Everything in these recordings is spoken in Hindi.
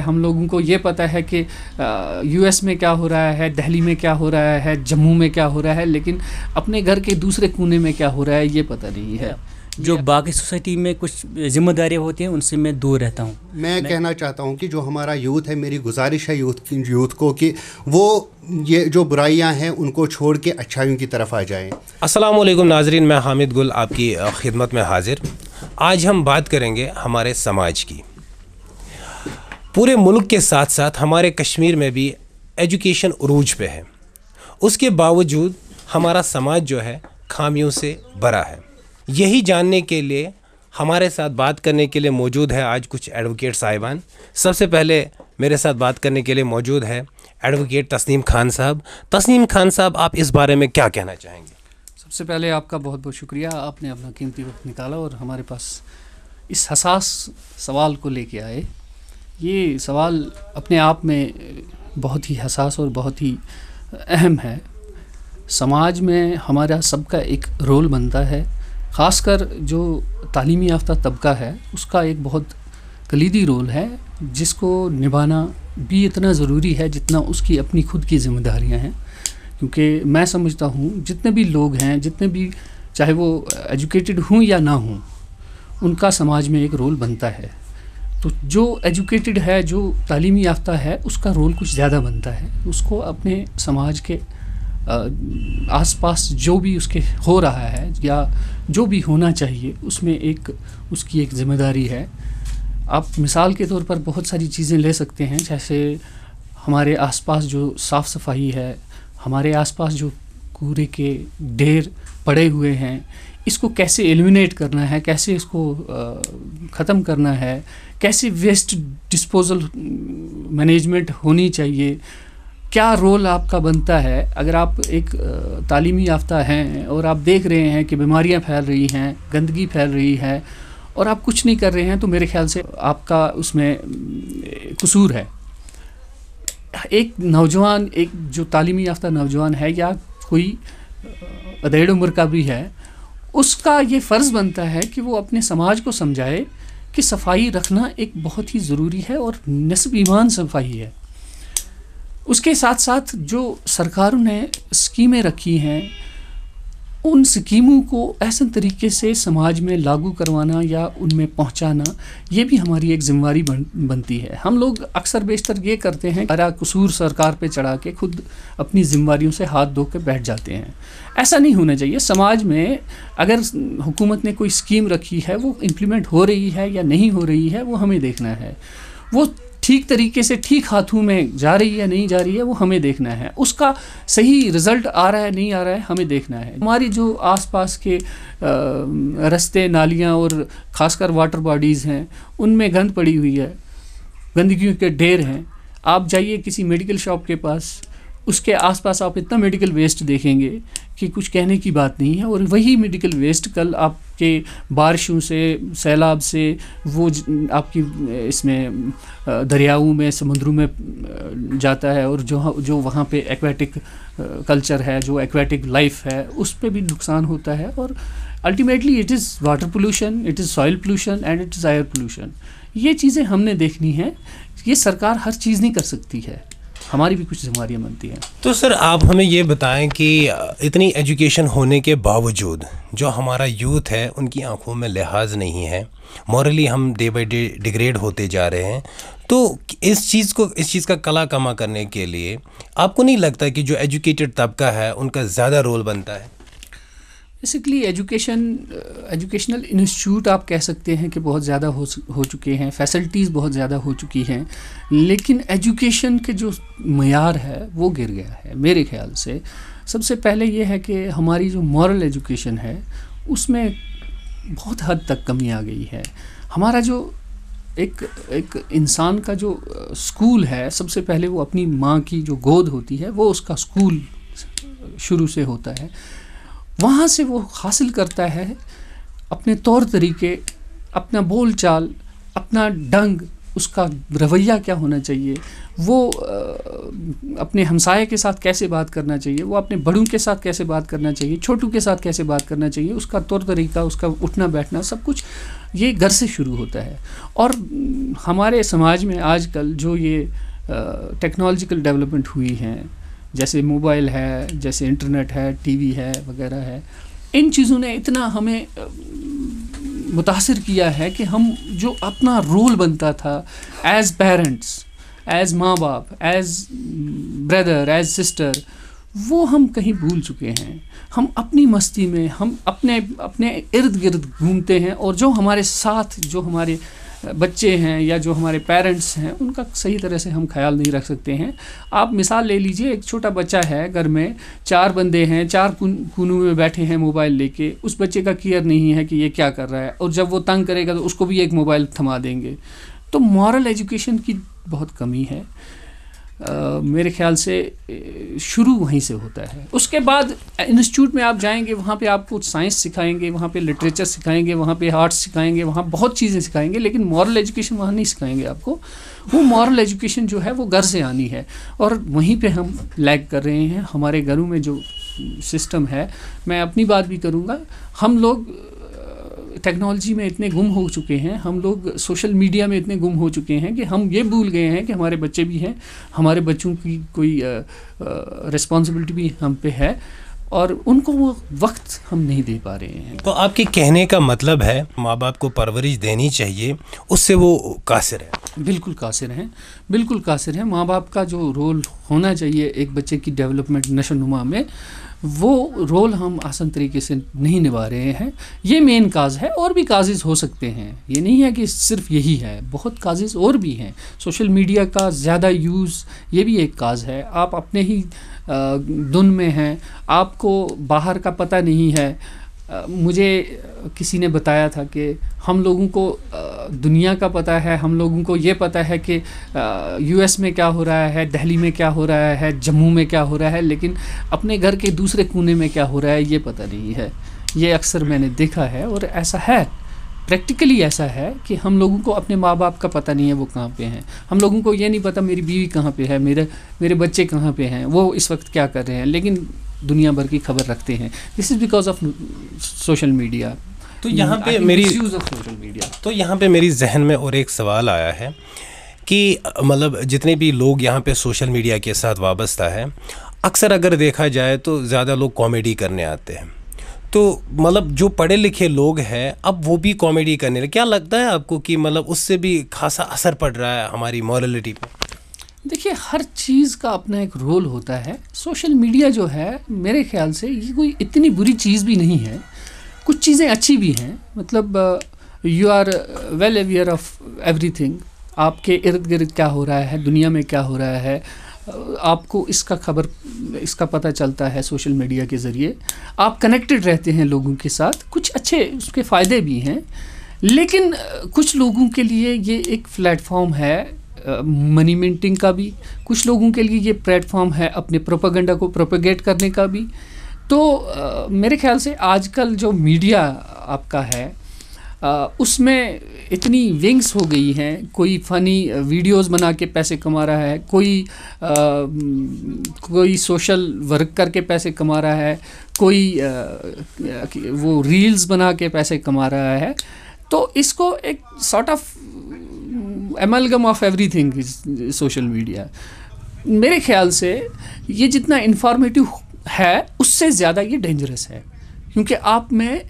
है हम लोगों को ये पता है कि यूएस में क्या हो रहा है दिल्ली में क्या हो रहा है जम्मू में क्या हो रहा है लेकिन अपने घर के दूसरे कोने में क्या हो रहा है ये पता नहीं है जो बाकी सोसाइटी में कुछ जिम्मेदारियाँ होती हैं उनसे मैं दूर रहता हूँ मैं, मैं कहना चाहता हूँ कि जो हमारा यूथ है मेरी गुजारिश है यूथ यूथ को कि वो ये जो बुराइयाँ हैं उनको छोड़ के अच्छाइयों की तरफ आ जाएं वालेकुम नाजरीन मैं हामिद गुल आपकी खिदमत में हाजिर आज हम बात करेंगे हमारे समाज की पूरे मुल्क के साथ साथ हमारे कश्मीर में भी एजुकेशन उरूज पे है उसके बावजूद हमारा समाज जो है खामियों से भरा है यही जानने के लिए हमारे साथ बात करने के लिए मौजूद है आज कुछ एडवोकेट साहिबान सबसे पहले मेरे साथ बात करने के लिए मौजूद है एडवोकेट तस्नीम खान साहब तस्नीम खान साहब आप इस बारे में क्या कहना चाहेंगे सबसे पहले आपका बहुत बहुत शुक्रिया आपने अपना कीमती वक्त निकाला और हमारे पास इस हसास सवाल को लेके आए ये सवाल अपने आप में बहुत ही हसास और बहुत ही अहम है समाज में हमारा सबका एक रोल बनता है ख़ासकर जो तालीम याफ्ता तबका है उसका एक बहुत कलीदी रोल है जिसको निभाना भी इतना ज़रूरी है जितना उसकी अपनी खुद की जिम्मेदारियां हैं क्योंकि मैं समझता हूँ जितने भी लोग हैं जितने भी चाहे वो एजुकेटेड हों या ना हों उनका समाज में एक रोल बनता है तो जो एजुकेटेड है जो तालीमी याफ्ता है उसका रोल कुछ ज़्यादा बनता है उसको अपने समाज के आसपास जो भी उसके हो रहा है या जो भी होना चाहिए उसमें एक उसकी एक जिम्मेदारी है आप मिसाल के तौर पर बहुत सारी चीज़ें ले सकते हैं जैसे हमारे आसपास जो साफ़ सफाई है हमारे आसपास जो कूड़े के ढेर पड़े हुए हैं इसको कैसे एलिमिनेट करना है कैसे इसको ख़त्म करना है कैसे वेस्ट डिस्पोजल मैनेजमेंट होनी चाहिए क्या रोल आपका बनता है अगर आप एक तालीमी याफ्ता हैं और आप देख रहे हैं कि बीमारियां फैल रही हैं गंदगी फैल रही है और आप कुछ नहीं कर रहे हैं तो मेरे ख्याल से आपका उसमें कसूर है एक नौजवान एक जो तालीमी याफ्ता नौजवान है या कोई अधेड़ उम्र का भी है उसका ये फ़र्ज़ बनता है कि वो अपने समाज को समझाए कि सफाई रखना एक बहुत ही ज़रूरी है और नस्ब ईमान सफाई है उसके साथ साथ जो सरकारों ने स्कीमें रखी हैं उन स्कीमों को ऐसे तरीके से समाज में लागू करवाना या उनमें पहुंचाना ये भी हमारी एक जिम्मेवारी बन, बनती है हम लोग अक्सर बेशतर ये करते हैं अरा कसूर सरकार पे चढ़ा के खुद अपनी जिम्मेवारियों से हाथ धो के बैठ जाते हैं ऐसा नहीं होना चाहिए समाज में अगर हुकूमत ने कोई स्कीम रखी है वो इम्प्लीमेंट हो रही है या नहीं हो रही है वो हमें देखना है वो ठीक तरीके से ठीक हाथों में जा रही है नहीं जा रही है वो हमें देखना है उसका सही रिज़ल्ट आ रहा है नहीं आ रहा है हमें देखना है हमारी जो आसपास के रस्ते नालियाँ और ख़ासकर वाटर बॉडीज़ हैं उनमें गंद पड़ी हुई है गंदगी के ढेर हैं आप जाइए किसी मेडिकल शॉप के पास उसके आसपास आप इतना मेडिकल वेस्ट देखेंगे कि कुछ कहने की बात नहीं है और वही मेडिकल वेस्ट कल आपके बारिशों से सैलाब से वो आपकी इसमें दरियाओं में समुद्रों में जाता है और जो जो वहाँ पे एक्वेटिक कल्चर है जो एक्वेटिक लाइफ है उस पर भी नुकसान होता है और ultimately it is water pollution it is soil pollution and it is air pollution ये चीज़ें हमने देखनी है ये सरकार हर चीज़ नहीं कर सकती है हमारी भी कुछ जिम्मेदारियाँ बनती हैं तो सर आप हमें ये बताएं कि इतनी एजुकेशन होने के बावजूद जो हमारा यूथ है उनकी आंखों में लिहाज नहीं है मॉरली हम डे बाई डे डिग्रेड होते जा रहे हैं तो इस चीज़ को इस चीज़ का कला कमा करने के लिए आपको नहीं लगता कि जो एजुकेटेड तबका है उनका ज़्यादा रोल बनता है बेसिकली एजुकेशन एजुकेशनल इंस्टीट्यूट आप कह सकते हैं कि बहुत ज़्यादा हो हो चुके हैं फैसिलिटीज़ बहुत ज़्यादा हो चुकी हैं लेकिन एजुकेशन के जो मैार है वो गिर गया है मेरे ख्याल से सबसे पहले ये है कि हमारी जो मॉरल एजुकेशन है उसमें बहुत हद तक कमी आ गई है हमारा जो एक एक इंसान का जो स्कूल uh, है सबसे पहले वो अपनी माँ की जो गोद होती है वो उसका स्कूल शुरू से होता है वहाँ से वो हासिल करता है अपने तौर तरीके अपना बोल चाल अपना डंग उसका रवैया क्या होना चाहिए वो अपने हमसाए के साथ कैसे बात करना चाहिए वो अपने बड़ों के साथ कैसे बात करना चाहिए छोटू के साथ कैसे बात करना चाहिए उसका तौर तरीका उसका उठना बैठना सब कुछ ये घर से शुरू होता है और हमारे समाज में आजकल जो ये टेक्नोलॉजिकल डेवलपमेंट हुई हैं जैसे मोबाइल है जैसे इंटरनेट है टीवी है वगैरह है इन चीज़ों ने इतना हमें मुतासर किया है कि हम जो अपना रोल बनता था एज़ पेरेंट्स एज़ माँ बाप एज़ ब्रदर एज़ सिस्टर वो हम कहीं भूल चुके हैं हम अपनी मस्ती में हम अपने अपने इर्द गिर्द घूमते हैं और जो हमारे साथ जो हमारे बच्चे हैं या जो हमारे पेरेंट्स हैं उनका सही तरह से हम ख्याल नहीं रख सकते हैं आप मिसाल ले लीजिए एक छोटा बच्चा है घर में चार बंदे हैं चार कोनू में बैठे हैं मोबाइल लेके उस बच्चे का केयर नहीं है कि ये क्या कर रहा है और जब वो तंग करेगा तो उसको भी एक मोबाइल थमा देंगे तो मॉरल एजुकेशन की बहुत कमी है आ, मेरे ख्याल से शुरू वहीं से होता है उसके बाद इंस्टीट्यूट में आप जाएंगे वहाँ पे आपको साइंस सिखाएंगे वहाँ पे लिटरेचर सिखाएंगे वहाँ पे आर्ट्स सिखाएंगे वहाँ बहुत चीज़ें सिखाएंगे लेकिन मॉरल एजुकेशन वहाँ नहीं सिखाएंगे आपको वो मॉरल एजुकेशन जो है वो घर से आनी है और वहीं पर हम लैग कर रहे हैं हमारे घरों में जो सिस्टम है मैं अपनी बात भी करूँगा हम लोग टेक्नोलॉजी में इतने गुम हो चुके हैं हम लोग सोशल मीडिया में इतने गुम हो चुके हैं कि हम ये भूल गए हैं कि हमारे बच्चे भी हैं हमारे बच्चों की कोई रिस्पॉन्सिबिलिटी भी हम पे है और उनको वो वक्त हम नहीं दे पा रहे हैं तो आपके कहने का मतलब है माँ बाप को परवरिश देनी चाहिए उससे वो कासिर है बिल्कुल कासिर हैं बिल्कुल कासिर हैं माँ बाप का जो रोल होना चाहिए एक बच्चे की डेवलपमेंट नशोनुमा में वो रोल हम आसान तरीके से नहीं निभा रहे हैं ये मेन काज है और भी काजेज़ हो सकते हैं ये नहीं है कि सिर्फ यही है बहुत काजेज़ और भी हैं सोशल मीडिया का ज़्यादा यूज़ ये भी एक काज है आप अपने ही धुन में हैं आपको बाहर का पता नहीं है मुझे किसी ने बताया था कि हम लोगों को दुनिया का पता है हम लोगों को ये पता है कि यूएस में क्या हो रहा है दिल्ली में क्या हो रहा है जम्मू में क्या हो रहा है लेकिन अपने घर के दूसरे कोने में क्या हो रहा है ये पता नहीं है ये अक्सर मैंने देखा है और ऐसा है प्रैक्टिकली ऐसा है कि हम लोगों को अपने माँ बाप का पता नहीं है वो कहाँ पे हैं हम लोगों को ये नहीं पता मेरी बीवी कहाँ पे है मेरे मेरे बच्चे कहाँ पे हैं वो इस वक्त क्या कर रहे हैं लेकिन दुनिया भर की खबर रखते हैं this is because of social media तो यहाँ पे मेरी सोशल मीडिया तो यहाँ पे मेरी जहन में और एक सवाल आया है कि मतलब जितने भी लोग यहाँ पे सोशल मीडिया के साथ वाबस्ता है अक्सर अगर देखा जाए तो ज़्यादा लोग कॉमेडी करने आते हैं तो मतलब जो पढ़े लिखे लोग हैं अब वो भी कॉमेडी करने लगे क्या लगता है आपको कि मतलब उससे भी खासा असर पड़ रहा है हमारी मॉरलिटी पर देखिए हर चीज़ का अपना एक रोल होता है सोशल मीडिया जो है मेरे ख्याल से ये कोई इतनी बुरी चीज़ भी नहीं है कुछ चीज़ें अच्छी भी हैं मतलब you are well aware of every आपके इर्द गिर्द क्या हो रहा है दुनिया में क्या हो रहा है आपको इसका खबर इसका पता चलता है सोशल मीडिया के ज़रिए आप कनेक्टेड रहते हैं लोगों के साथ कुछ अच्छे उसके फ़ायदे भी हैं लेकिन कुछ लोगों के लिए ये एक प्लेटफॉर्म है मनी मिनटिंग का भी कुछ लोगों के लिए ये प्लेटफॉर्म है अपने प्रोपागेंडा को प्रोपेगेट करने का भी तो मेरे ख्याल से आजकल जो मीडिया आपका है उसमें इतनी विंग्स हो गई हैं कोई फ़नी वीडियोस बना के पैसे कमा रहा है कोई आ, कोई सोशल वर्क करके पैसे कमा रहा है कोई आ, वो रील्स बना के पैसे कमा रहा है तो इसको एक sort of amalgam of everything social media मेरे ख्याल से ये जितना इन्फॉर्मेटिव है उससे ज़्यादा ये डेंजरस है क्योंकि आप में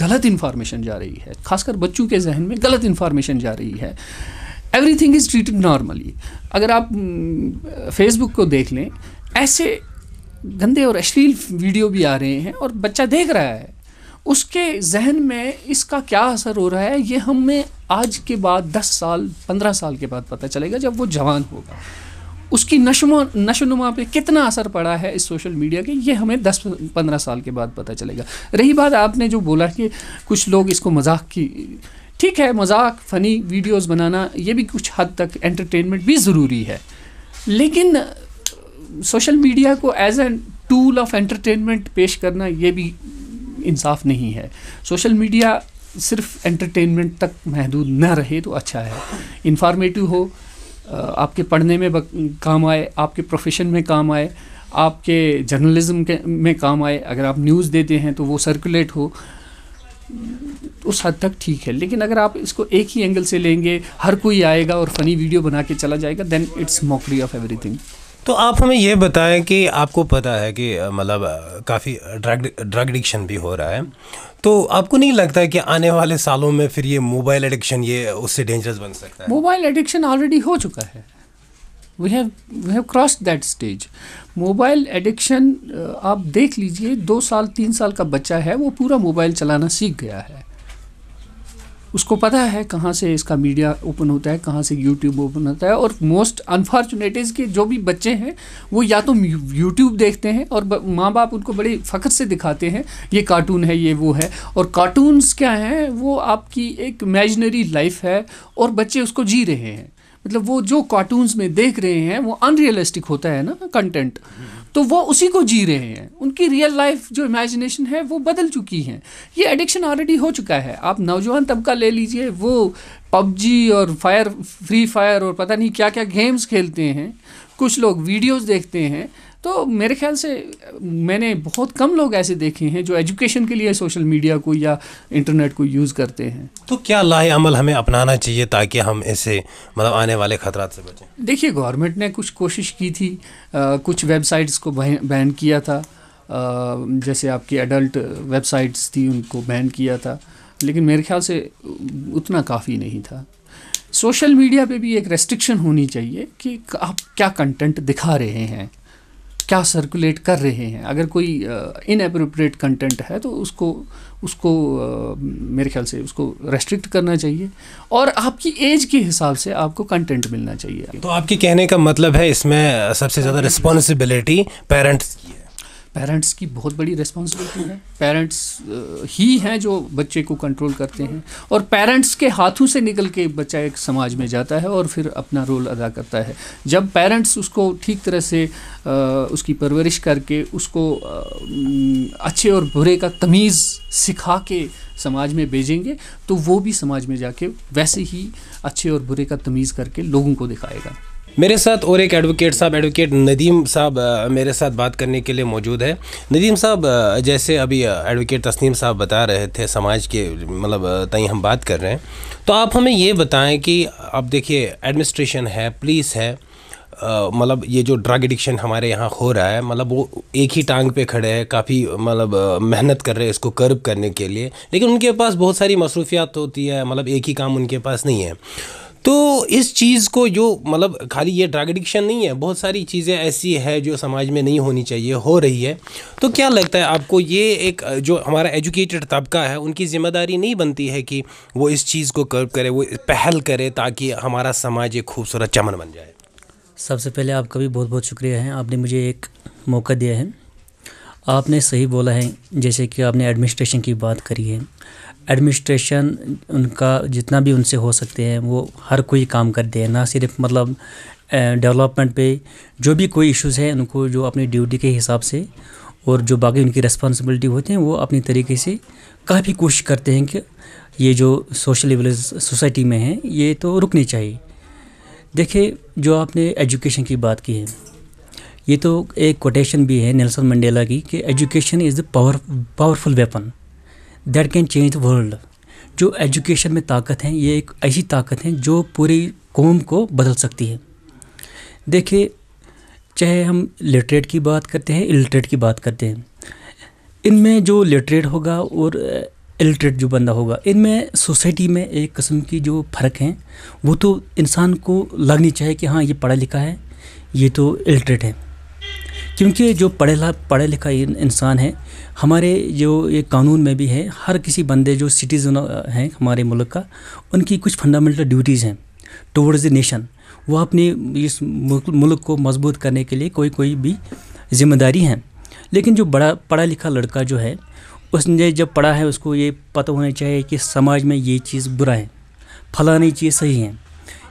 गलत इन्फॉर्मेशन जा रही है खासकर बच्चों के जहन में गलत इन्फॉर्मेशन जा रही है everything is treated normally अगर आप फेसबुक को देख लें ऐसे गंदे और अश्लील वीडियो भी आ रहे हैं और बच्चा देख रहा है उसके जहन में इसका क्या असर हो रहा है ये हमें आज के बाद 10 साल 15 साल के बाद पता चलेगा जब वो जवान होगा उसकी नशो नशोनुमा पे कितना असर पड़ा है इस सोशल मीडिया के ये हमें दस पंद्रह साल के बाद पता चलेगा रही बात आपने जो बोला कि कुछ लोग इसको मजाक की ठीक है मजाक फ़नी वीडियोस बनाना ये भी कुछ हद तक एंटरटेनमेंट भी ज़रूरी है लेकिन सोशल मीडिया को as a tool of entertainment पेश करना ये भी इंसाफ नहीं है सोशल मीडिया सिर्फ एंटरटेनमेंट तक महदूद ना रहे तो अच्छा है इंफॉर्मेटिव हो आपके पढ़ने में काम आए आपके प्रोफेशन में काम आए आपके जर्नलिज्म के में काम आए अगर आप न्यूज़ देते हैं तो वो सर्कुलेट हो उस हद तक ठीक है लेकिन अगर आप इसको एक ही एंगल से लेंगे हर कोई आएगा और फ़नी वीडियो बना के चला जाएगा then it's mockery of everything तो आप हमें यह बताएं कि आपको पता है कि मतलब काफ़ी ड्रग ड्रग एडिक्शन भी हो रहा है तो आपको नहीं लगता है कि आने वाले सालों में फिर ये मोबाइल एडिक्शन ये उससे डेंजरस बन सकता है मोबाइल एडिक्शन ऑलरेडी हो चुका है we have we have cross that stage mobile addiction आप देख लीजिए दो साल तीन साल का बच्चा है वो पूरा मोबाइल चलाना सीख गया है उसको पता है कहाँ से इसका मीडिया ओपन होता है कहाँ से यूट्यूब ओपन होता है और मोस्ट अनफॉर्चुनेट इज़ कि जो भी बच्चे हैं वो या तो यूट्यूब देखते हैं और माँ बाप उनको बड़े फ़ख्र से दिखाते हैं ये कार्टून है ये वो है और कार्टून्स क्या हैं वो आपकी एक इमेजनरी लाइफ है और बच्चे उसको जी रहे हैं मतलब वो जो कार्टून्स में देख रहे हैं वो अनरियलिस्टिक होता है ना कंटेंट तो वो उसी को जी रहे हैं उनकी रियल लाइफ जो इमेजिनेशन है वो बदल चुकी है ये एडिक्शन ऑलरेडी हो चुका है आप नौजवान तबका ले लीजिए वो पबजी और फायर फ्री फायर और पता नहीं क्या क्या गेम्स खेलते हैं कुछ लोग वीडियोस देखते हैं तो मेरे ख्याल से मैंने बहुत कम लोग ऐसे देखे हैं जो एजुकेशन के लिए सोशल मीडिया को या इंटरनेट को यूज़ करते हैं तो क्या लाए अमल हमें अपनाना चाहिए ताकि हम ऐसे मतलब आने वाले खतरा से बचें देखिए गवर्नमेंट ने कुछ कोशिश की थी आ, कुछ वेबसाइट्स को बैन किया था आ, जैसे आपकी एडल्ट वेबसाइट्स थी उनको बैन किया था लेकिन मेरे ख्याल से उतना काफ़ी नहीं था सोशल मीडिया पे भी एक रेस्ट्रिक्शन होनी चाहिए कि आप क्या कंटेंट दिखा रहे हैं क्या सर्कुलेट कर रहे हैं अगर कोई इन uh, कंटेंट है तो उसको उसको मेरे ख्याल से उसको रेस्ट्रिक्ट करना चाहिए और आपकी एज के हिसाब से आपको कंटेंट मिलना चाहिए तो आपके कहने का मतलब है इसमें सबसे ज़्यादा रिस्पॉन्सिबिलिटी पेरेंट्स की है पेरेंट्स की बहुत बड़ी रिस्पॉन्सिबिलिटी है पेरेंट्स ही हैं जो बच्चे को कंट्रोल करते हैं और पेरेंट्स के हाथों से निकल के बच्चा एक समाज में जाता है और फिर अपना रोल अदा करता है जब पेरेंट्स उसको ठीक तरह से उसकी परवरिश करके उसको अच्छे और बुरे का तमीज़ सिखा के समाज में भेजेंगे तो वो भी समाज में जाके वैसे ही अच्छे और बुरे का तमीज़ करके लोगों को दिखाएगा मेरे साथ और एक एडवोकेट साहब एडवोकेट नदीम साहब मेरे साथ बात करने के लिए मौजूद है नदीम साहब जैसे अभी एडवोकेट तस्नीम साहब बता रहे थे समाज के मतलब तई हम बात कर रहे हैं तो आप हमें ये बताएं कि आप देखिए एडमिनिस्ट्रेशन है पुलिस है मतलब ये जो ड्रग एडिक्शन हमारे यहाँ हो रहा है मतलब वो एक ही टांग पे खड़े हैं काफ़ी मतलब मेहनत कर रहे हैं इसको कर्ब करने के लिए लेकिन उनके पास बहुत सारी मसरूफियात होती है मतलब एक ही काम उनके पास नहीं है तो इस चीज़ को जो मतलब खाली ये ड्रग एडिक्शन नहीं है बहुत सारी चीज़ें ऐसी है जो समाज में नहीं होनी चाहिए हो रही है तो क्या लगता है आपको ये एक जो हमारा एजुकेटेड तबका है उनकी ज़िम्मेदारी नहीं बनती है कि वो इस चीज़ को कर्व करे वो पहल करे ताकि हमारा समाज एक खूबसूरत चमन बन जाए सबसे पहले आपका भी बहुत बहुत शुक्रिया है आपने मुझे एक मौका दिया है आपने सही बोला है जैसे कि आपने एडमिनिस्ट्रेशन की बात करी है एडमिनिस्ट्रेशन उनका जितना भी उनसे हो सकते हैं वो हर कोई काम करते हैं ना सिर्फ मतलब डेवलपमेंट पे जो भी कोई इश्यूज़ हैं उनको जो अपनी ड्यूटी के हिसाब से और जो बाकी उनकी रिस्पॉन्सिबिलिटी होते हैं वो अपनी तरीके से काफ़ी कोशिश करते हैं कि ये जो सोशल सोसाइटी में है ये तो रुकनी चाहिए देखिए जो आपने एजुकेशन की बात की है ये तो एक कोटेशन भी है नेल्सन मंडेला की कि education is the power powerful weapon that can change world जो एजुकेशन में ताकत है ये एक ऐसी ताकत है जो पूरी कौम को बदल सकती है देखिए चाहे हम लिटरेट की बात करते हैं इलिटरेट की बात करते हैं इनमें जो लिटरेट होगा और इलिटरेट जो बंदा होगा इनमें सोसाइटी में एक कस्म की जो फ़र्क हैं वो तो इंसान को लगनी चाहिए कि हाँ ये पढ़ा लिखा है ये तो इलिटरेट है क्योंकि जो पढ़े पढ़े लिखा इंसान है हमारे जो ये कानून में भी है हर किसी बंदे जो सिटीज़न हैं हमारे मुल्क का उनकी कुछ फंडामेंटल ड्यूटीज़ हैं टुवर्ड्स द नेशन वो अपने इस मुल्क को मजबूत करने के लिए कोई कोई भी जिम्मेदारी हैं लेकिन जो बड़ा पढ़ा लिखा लड़का जो है उसने जब पढ़ा है उसको ये पता होना चाहिए कि समाज में ये चीज़ बुरा है फलानी चीज़ सही है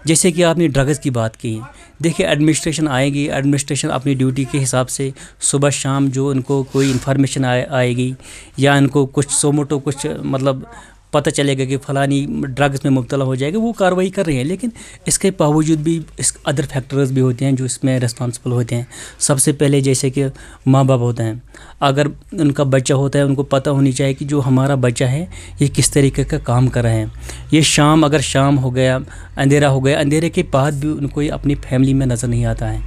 जैसे कि आपने ड्रग्स की बात की देखिए एडमिनिस्ट्रेशन आएगी एडमिनिस्ट्रेशन अपनी ड्यूटी के हिसाब से सुबह शाम जो इनको कोई इन्फॉर्मेशन आए आएगी या इनको कुछ सोमोटो तो कुछ मतलब पता चलेगा कि फ़लानी ड्रग्स में मुबतला हो जाएगा वो कार्रवाई कर रहे हैं लेकिन इसके बावजूद भी इस अदर फैक्टर्स भी होते हैं जो इसमें रिस्पॉन्सिबल होते हैं सबसे पहले जैसे कि माँ बाप होते हैं अगर उनका बच्चा होता है उनको पता होनी चाहिए कि जो हमारा बच्चा है ये किस तरीके का काम कर रहे हैं ये शाम अगर शाम हो गया अंधेरा हो गया अंधेरे के बाद भी उनको अपनी फैमिली में नज़र नहीं आता है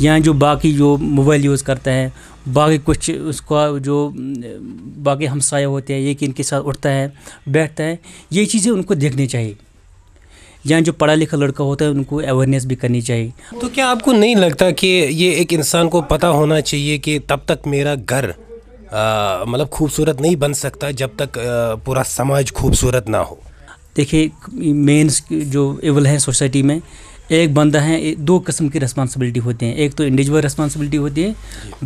यहाँ जो बाकी जो मोबाइल यूज़ करता है बाकी कुछ उसका जो बाकी हमसाए होते हैं ये कि इनके साथ उठता है बैठता है ये चीज़ें उनको देखनी चाहिए या जो पढ़ा लिखा लड़का होता है उनको अवेयरनेस भी करनी चाहिए तो क्या आपको नहीं लगता कि ये एक इंसान को पता होना चाहिए कि तब तक मेरा घर मतलब खूबसूरत नहीं बन सकता जब तक आ, पूरा समाज खूबसूरत ना हो देखिए मेन जो एवल है सोसाइटी में एक बंदा है दो किस्म की रिस्पांसिबिलिटी होती हैं एक तो इंडिविजुअल रिस्पॉन्सिबिलिटी होती है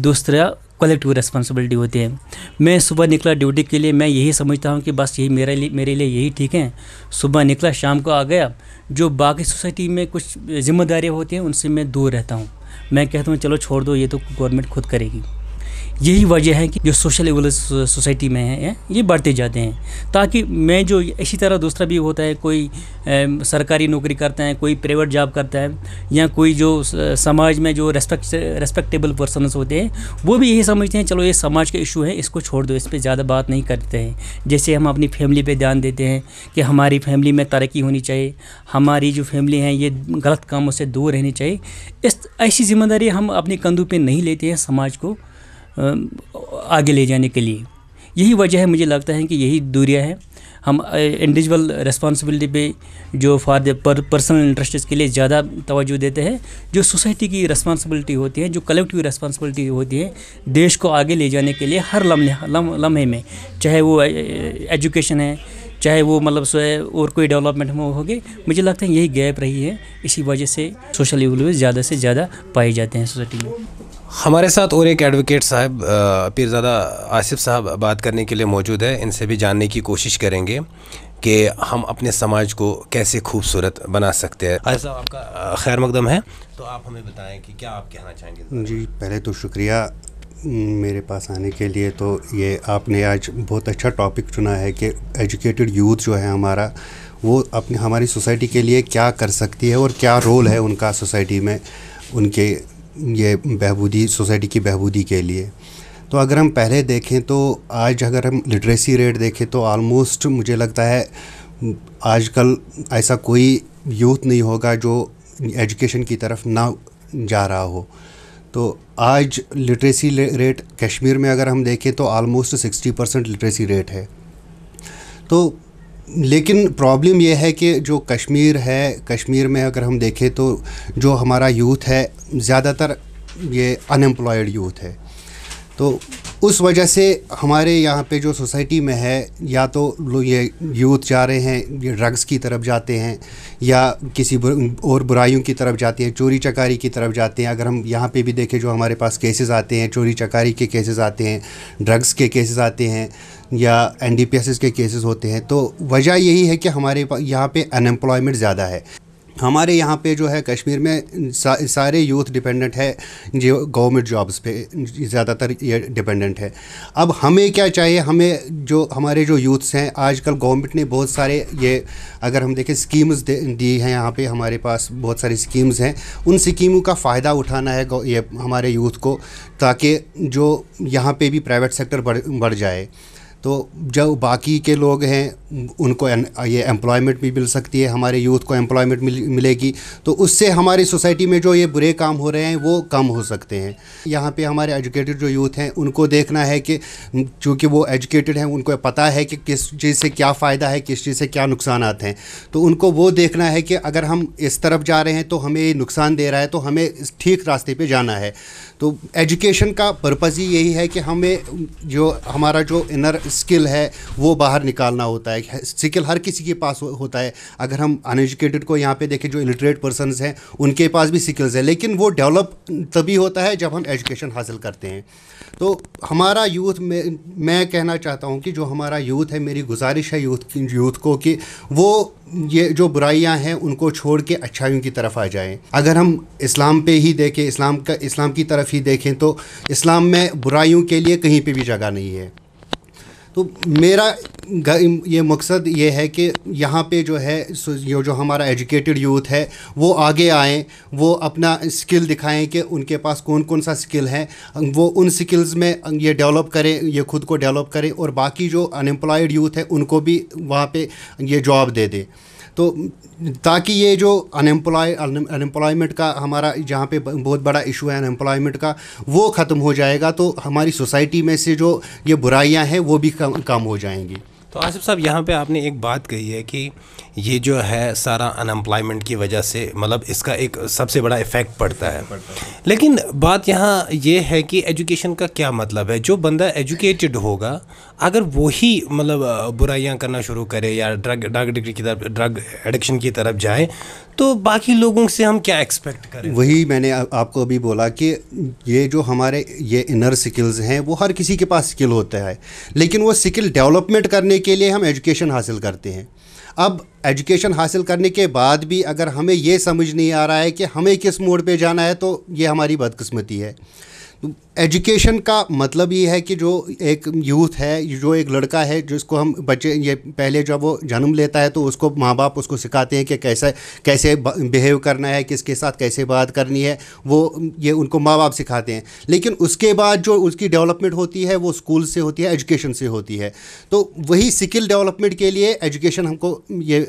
दूसरा कलेक्टिव रिस्पॉन्सिबिलिटी होती है मैं सुबह निकला ड्यूटी के लिए मैं यही समझता हूँ कि बस यही मेरे लिए मेरे लिए यही ठीक है सुबह निकला शाम को आ गया जो बाकी सोसाइटी में कुछ जिम्मेदारियाँ होती हैं उनसे मैं दूर रहता हूँ मैं कहता हूँ चलो छोड़ दो ये तो गवर्नमेंट खुद करेगी यही वजह है कि जो सोशल लेवल सोसाइटी में है ये बढ़ते जाते हैं ताकि मैं जो इसी तरह दूसरा भी होता है कोई सरकारी नौकरी करता है कोई प्राइवेट जॉब करता है या कोई जो समाज में जो रेस्पेक्ट रेस्पेक्टेबल पर्सनस होते हैं वो भी यही समझते हैं चलो ये समाज का इशू है इसको छोड़ दो इस पर ज़्यादा बात नहीं करते हैं जैसे हम अपनी फैमिली पर ध्यान देते हैं कि हमारी फैमिली में तरक्की होनी चाहिए हमारी जो फैमिली है ये गलत कामों से दूर रहनी चाहिए इस ऐसी जिम्मेदारी हम अपने कंधों पर नहीं लेते हैं समाज को आगे ले जाने के लिए यही वजह है मुझे लगता है कि यही दूरियाँ हैं हम इंडिविजुअल रिस्पॉन्सिबिलिटी पे जो फॉर द पर, पर्सनल इंटरेस्ट के लिए ज़्यादा तोज्जो देते हैं जो सोसाइटी की रिस्पॉन्सिबिलिटी होती है जो कलेक्टिव रिस्पॉन्सिबिलिटी होती है देश को आगे ले जाने के लिए हर लम्हे लम्हे में चाहे वो एजुकेशन है चाहे वो मतलब सो है और कोई डेवलपमेंट में होगी मुझे लगता है यही गैप रही है इसी वजह से सोशल इवोल्यूज ज़्यादा से ज़्यादा पाए जाते हैं सोसाइटी में हमारे साथ और एक एडवोकेट साहब पीरजादा आसिफ साहब बात करने के लिए मौजूद है इनसे भी जानने की कोशिश करेंगे कि हम अपने समाज को कैसे खूबसूरत बना सकते हैं आसिफ साहब आपका खैर मकदम है तो आप हमें बताएं कि क्या आप कहना चाहेंगे जी पहले तो शुक्रिया मेरे पास आने के लिए तो ये आपने आज बहुत अच्छा टॉपिक चुना है कि एजुकेटेड यूथ जो है हमारा वो अपनी हमारी सोसाइटी के लिए क्या कर सकती है और क्या रोल है उनका सोसाइटी में उनके ये बहबूदी सोसाइटी की बहबूदी के लिए तो अगर हम पहले देखें तो आज अगर हम लिटरेसी रेट देखें तो आलमोस्ट मुझे लगता है आजकल ऐसा कोई यूथ नहीं होगा जो एजुकेशन की तरफ ना जा रहा हो तो आज लिटरेसी रेट कश्मीर में अगर हम देखें तो almost sixty percent literacy rate है तो लेकिन प्रॉब्लम यह है कि जो कश्मीर है कश्मीर में अगर हम देखें तो जो हमारा यूथ है ज़्यादातर ये अनएम्प्लॉयड यूथ है तो उस वजह से हमारे यहाँ पे जो सोसाइटी में है या तो ये यूथ जा रहे हैं ये ड्रग्स की तरफ जाते हैं या किसी बुर, और बुराइयों की तरफ जाते हैं चोरी चकारी की तरफ जाते हैं अगर हम यहाँ पे भी देखें जो हमारे पास केसेस आते हैं चोरी चकारी के केसेस आते हैं ड्रग्स के केसेस आते हैं या एन के केसेस होते हैं तो वजह यही है कि हमारे यहाँ पे अनएम्प्लॉयमेंट ज़्यादा है हमारे यहाँ पे जो है कश्मीर में सा, सारे यूथ डिपेंडेंट है जो गवर्नमेंट जॉब्स पे ज़्यादातर ये डिपेंडेंट है अब हमें क्या चाहिए हमें जो हमारे जो यूथ्स हैं आजकल गवर्नमेंट ने बहुत सारे ये अगर हम देखें स्कीम्स दे, दी हैं यहाँ पे हमारे पास बहुत सारी स्कीम्स हैं उन स्कीमों का फ़ायदा उठाना है ये हमारे यूथ को ताकि जो यहाँ पर भी प्राइवेट सेक्टर बढ़ बढ़ जाए तो जो बाकी के लोग हैं उनको ये एम्प्लॉयमेंट भी मिल सकती है हमारे यूथ को एम्प्लॉयमेंट मिल, मिलेगी तो उससे हमारी सोसाइटी में जो ये बुरे काम हो रहे हैं वो कम हो सकते हैं यहाँ पे हमारे एजुकेटेड जो यूथ हैं उनको देखना है कि चूँकि वो एजुकेटेड हैं उनको पता है कि किस चीज़ से क्या फ़ायदा है किस चीज़ से क्या नुकसान हैं तो उनको वो देखना है कि अगर हम इस तरफ जा रहे हैं तो हमें ये नुकसान दे रहा है तो हमें ठीक रास्ते पर जाना है तो एजुकेशन का पर्पज़ ही यही है कि हमें जो हमारा जो इनर स्किल है वो बाहर निकालना होता है स्किल हर किसी के पास होता है अगर हम अनएजुकेटेड को यहाँ पे देखें जो इलिटरेट पर्सन हैं उनके पास भी स्किल्स हैं लेकिन वो डेवलप तभी होता है जब हम एजुकेशन हासिल करते हैं तो हमारा यूथ में मैं कहना चाहता हूँ कि जो हमारा यूथ है मेरी गुजारिश है यूथ यूथ को कि वो ये जो बुराइयां हैं उनको छोड़ के अच्छाइयों की तरफ आ जाएं अगर हम इस्लाम पे ही देखें इस्लाम का इस्लाम की तरफ ही देखें तो इस्लाम में बुराइयों के लिए कहीं पे भी जगह नहीं है तो मेरा ये मकसद ये है कि यहाँ पे जो है ये जो हमारा एजुकेटेड यूथ है वो आगे आएँ वो अपना स्किल दिखाएं कि उनके पास कौन कौन सा स्किल है वो उन स्किल्स में ये डेवलप करें ये खुद को डेवलप करें और बाकी जो अनएम्प्लॉयड यूथ है उनको भी वहाँ पे ये जॉब दे दें तो ताकि ये जो अनएम्प्लॉय अनएम्प्लॉयमेंट का हमारा जहाँ पे बहुत बड़ा इशू है अनएम्प्लॉयमेंट का वो ख़त्म हो जाएगा तो हमारी सोसाइटी में से जो ये बुराइयाँ हैं वो भी कम कम हो जाएंगी तो आसिफ साहब यहाँ पे आपने एक बात कही है कि ये जो है सारा अनएम्प्लॉयमेंट की वजह से मतलब इसका एक सबसे बड़ा इफ़ेक्ट पड़ता है लेकिन बात यहाँ ये है कि एजुकेशन का क्या मतलब है जो बंदा एजुकेटेड होगा अगर वही मतलब बुराइयाँ करना शुरू करे या ड्रग ड्रग डिग्री की तरफ ड्रग एडिक्शन की तरफ जाए तो बाकी लोगों से हम क्या एक्सपेक्ट करें वही मैंने आ, आपको अभी बोला कि ये जो हमारे ये इनर स्किल्स हैं वो हर किसी के पास स्किल होता है लेकिन वो स्किल डेवलपमेंट करने के लिए हम एजुकेशन हासिल करते हैं अब एजुकेशन हासिल करने के बाद भी अगर हमें ये समझ नहीं आ रहा है कि हमें किस मोड़ पे जाना है तो ये हमारी बदकस्मती है एजुकेशन का मतलब ये है कि जो एक यूथ है जो एक लड़का है जिसको हम बच्चे ये पहले जब वो जन्म लेता है तो उसको माँ बाप उसको सिखाते हैं कि कैसे कैसे बिहेव करना है किसके साथ कैसे बात करनी है वो ये उनको माँ बाप सिखाते हैं लेकिन उसके बाद जो उसकी डेवलपमेंट होती है वो स्कूल से होती है एजुकेशन से होती है तो वही स्किल डेवलपमेंट के लिए एजुकेशन हमको ये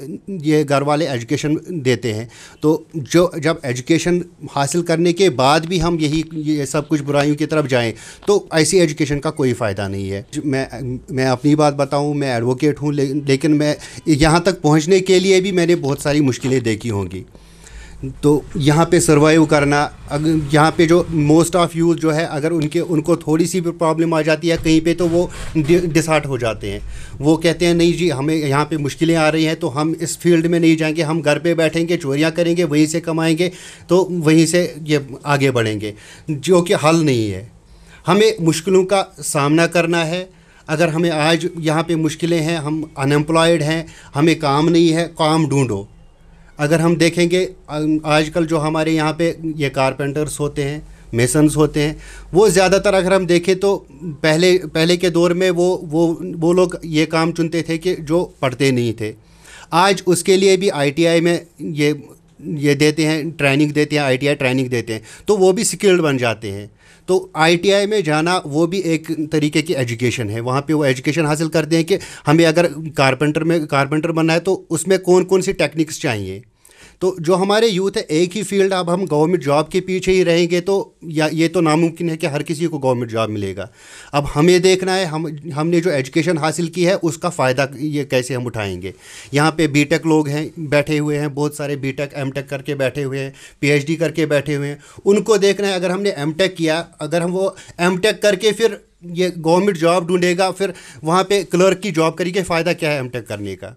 ये घर वाले एजुकेशन देते हैं तो जो जब एजुकेशन हासिल करने के बाद भी हम यही ये सब कुछ बुराइयों की तरफ जाएं तो ऐसी एजुकेशन का कोई फ़ायदा नहीं है मैं मैं अपनी बात बताऊं मैं एडवोकेट हूं ले, लेकिन मैं यहाँ तक पहुंचने के लिए भी मैंने बहुत सारी मुश्किलें देखी होंगी तो यहाँ पे सर्वाइव करना अगर यहाँ पे जो मोस्ट ऑफ़ यूथ जो है अगर उनके उनको थोड़ी सी भी प्रॉब्लम आ जाती है कहीं पे तो वो डि, डिसार्ट हो जाते हैं वो कहते हैं नहीं जी हमें यहाँ पे मुश्किलें आ रही हैं तो हम इस फील्ड में नहीं जाएंगे हम घर पे बैठेंगे चोरियाँ करेंगे वहीं से कमाएंगे तो वहीं से ये आगे बढ़ेंगे जो कि हल नहीं है हमें मुश्किलों का सामना करना है अगर हमें आज यहाँ पे मुश्किलें हैं हम अनएम्प्लॉयड हैं हमें काम नहीं है काम ढूंढो अगर हम देखेंगे आजकल जो हमारे यहाँ पे ये कारपेंटर्स होते हैं मेसन्स होते हैं वो ज़्यादातर अगर हम देखें तो पहले पहले के दौर में वो वो वो लोग ये काम चुनते थे कि जो पढ़ते नहीं थे आज उसके लिए भी आईटीआई में ये ये देते हैं ट्रेनिंग देते हैं आईटीआई ट्रेनिंग देते हैं तो वो भी स्किल्ड बन जाते हैं तो आईटीआई में जाना वो भी एक तरीके की एजुकेशन है वहाँ पे वो एजुकेशन हासिल करते हैं कि हमें अगर कारपेंटर में कारपेंटर बनना है तो उसमें कौन कौन सी टेक्निक्स चाहिए तो जो हमारे यूथ है एक ही फील्ड अब हम गवर्नमेंट जॉब के पीछे ही रहेंगे तो या ये तो नामुमकिन है कि हर किसी को गवर्नमेंट जॉब मिलेगा अब हमें देखना है हम हमने जो एजुकेशन हासिल की है उसका फ़ायदा ये कैसे हम उठाएंगे यहाँ पे बीटेक लोग हैं बैठे हुए हैं बहुत सारे बीटेक एमटेक करके बैठे हुए हैं पी करके बैठे हुए हैं उनको देखना है अगर हमने एम किया अगर हम वो एम करके फिर ये गवर्नमेंट जॉब ढूंढेगा फिर वहाँ पर क्लर्क की जॉब करके फ़ायदा क्या है एम करने का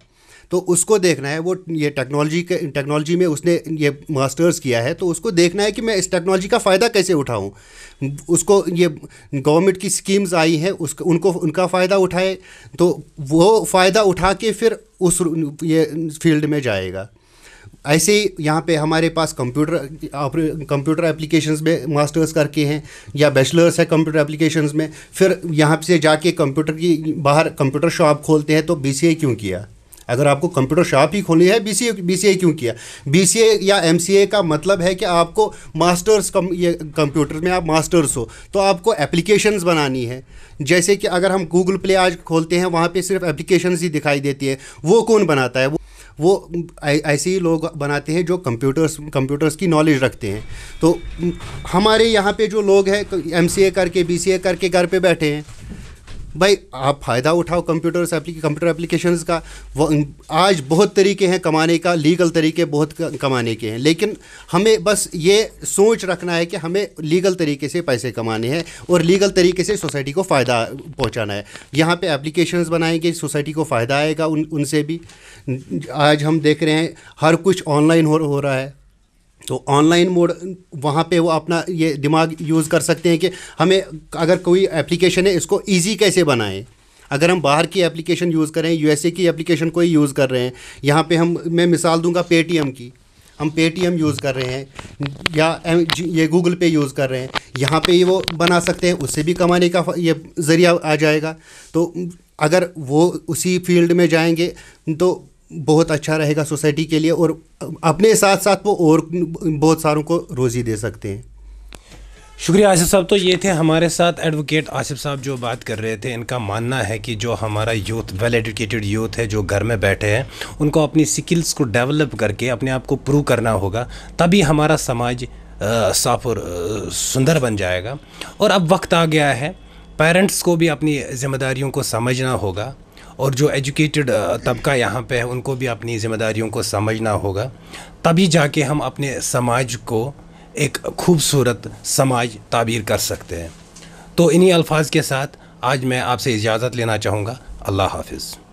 तो उसको देखना है वो ये टेक्नोलॉजी के टेक्नोलॉजी में उसने ये मास्टर्स किया है तो उसको देखना है कि मैं इस टेक्नोलॉजी का फ़ायदा कैसे उठाऊँ उसको ये गवर्नमेंट की स्कीम्स आई हैं उस उनको उनका फ़ायदा उठाए तो वो फ़ायदा उठा के फिर उस ये फील्ड में जाएगा ऐसे ही यहाँ पे हमारे पास कंप्यूटर कंप्यूटर एप्लीकेशंस में मास्टर्स करके हैं या बैचलर्स है कंप्यूटर एप्लीकेशंस में फिर यहाँ से जाके कंप्यूटर की बाहर कंप्यूटर शॉप खोलते हैं तो बी क्यों किया अगर आपको कंप्यूटर शॉप ही खोली है बीसीए बीसीए क्यों किया बीसीए या एमसीए का मतलब है कि आपको मास्टर्स कम ये कंप्यूटर में आप मास्टर्स हो तो आपको एप्लीकेशंस बनानी है जैसे कि अगर हम गूगल प्ले आज खोलते हैं वहाँ पे सिर्फ एप्लीकेशंस ही दिखाई देती है वो कौन बनाता है वो वो ऐसे ही लोग बनाते हैं जो कंप्यूटर्स कंप्यूटर्स की नॉलेज रखते हैं तो हमारे यहाँ पे जो लोग हैं एम करके बी करके घर पे बैठे हैं भाई आप फ़ायदा उठाओ कंप्यूटर्स कंप्यूटर एप्लीकेशन का वो आज बहुत तरीके हैं कमाने का लीगल तरीके बहुत कमाने के हैं लेकिन हमें बस ये सोच रखना है कि हमें लीगल तरीके से पैसे कमाने हैं और लीगल तरीके से सोसाइटी को फ़ायदा पहुँचाना है यहाँ पर एप्लीकेशन बनाएंगे सोसाइटी को फ़ायदा आएगा उन उनसे भी आज हम देख रहे हैं हर कुछ ऑनलाइन हो, हो रहा है तो ऑनलाइन मोड वहाँ पे वो अपना ये दिमाग यूज़ कर सकते हैं कि हमें अगर कोई एप्लीकेशन है इसको ईजी कैसे बनाएं अगर हम बाहर की एप्लीकेशन यूज़ करें यूएसए की एप्लीकेशन कोई यूज़ कर रहे हैं यहाँ पे हम मैं मिसाल दूंगा पेटीएम की हम पेटीएम यूज़ कर रहे हैं या ये गूगल पे यूज़ कर रहे हैं यहाँ पे ये वो बना सकते हैं उससे भी कमाने का ये ज़रिया आ जाएगा तो अगर वो उसी फील्ड में जाएंगे तो बहुत अच्छा रहेगा सोसाइटी के लिए और अपने साथ साथ वो और बहुत सारों को रोज़ी दे सकते हैं शुक्रिया आसिफ साहब तो ये थे हमारे साथ एडवोकेट आसिफ साहब जो बात कर रहे थे इनका मानना है कि जो हमारा यूथ वेल एजुकेटेड यूथ है जो घर में बैठे हैं उनको अपनी स्किल्स को डेवलप करके अपने आप को प्रूव करना होगा तभी हमारा समाज साफ और सुंदर बन जाएगा और अब वक्त आ गया है पेरेंट्स को भी अपनी जिम्मेदारियों को समझना होगा और जो एजुकेटेड तबका यहाँ पे है उनको भी अपनी ज़िम्मेदारियों को समझना होगा तभी जाके हम अपने समाज को एक खूबसूरत समाज ताबीर कर सकते हैं तो इन्हीं अल्फाज के साथ आज मैं आपसे इजाज़त लेना चाहूँगा अल्लाह हाफिज़